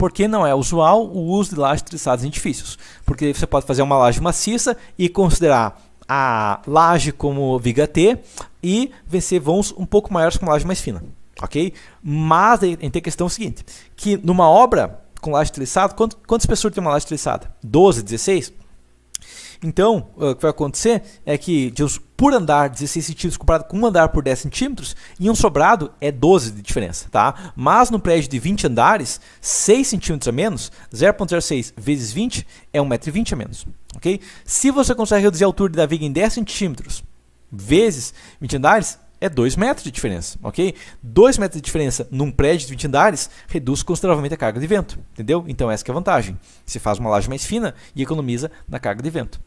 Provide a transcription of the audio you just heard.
porque não é usual o uso de lajes tressadas em edifícios. Porque você pode fazer uma laje maciça e considerar a laje como viga T e vencer vãos um pouco maiores com laje mais fina, ok? Mas tem a questão seguinte, que numa obra com laje trissada, quantas pessoas tem uma laje trissada? 12, 16? Então, eh, o que vai acontecer é que Deus por andar 16 centímetros comparado com um andar por 10 centímetros, em um sobrado é 12 de diferença, tá? Mas no prédio de 20 andares, 6 centímetros a menos, 0.06 vezes 20 é 1,20m a menos, ok? Se você consegue reduzir a altura da viga em 10 centímetros vezes 20 andares, é 2 metros de diferença, ok? 2 metros de diferença num prédio de 20 andares reduz consideravelmente a carga de vento, entendeu? Então essa é a vantagem. Você faz uma laje mais fina e economiza na carga de vento.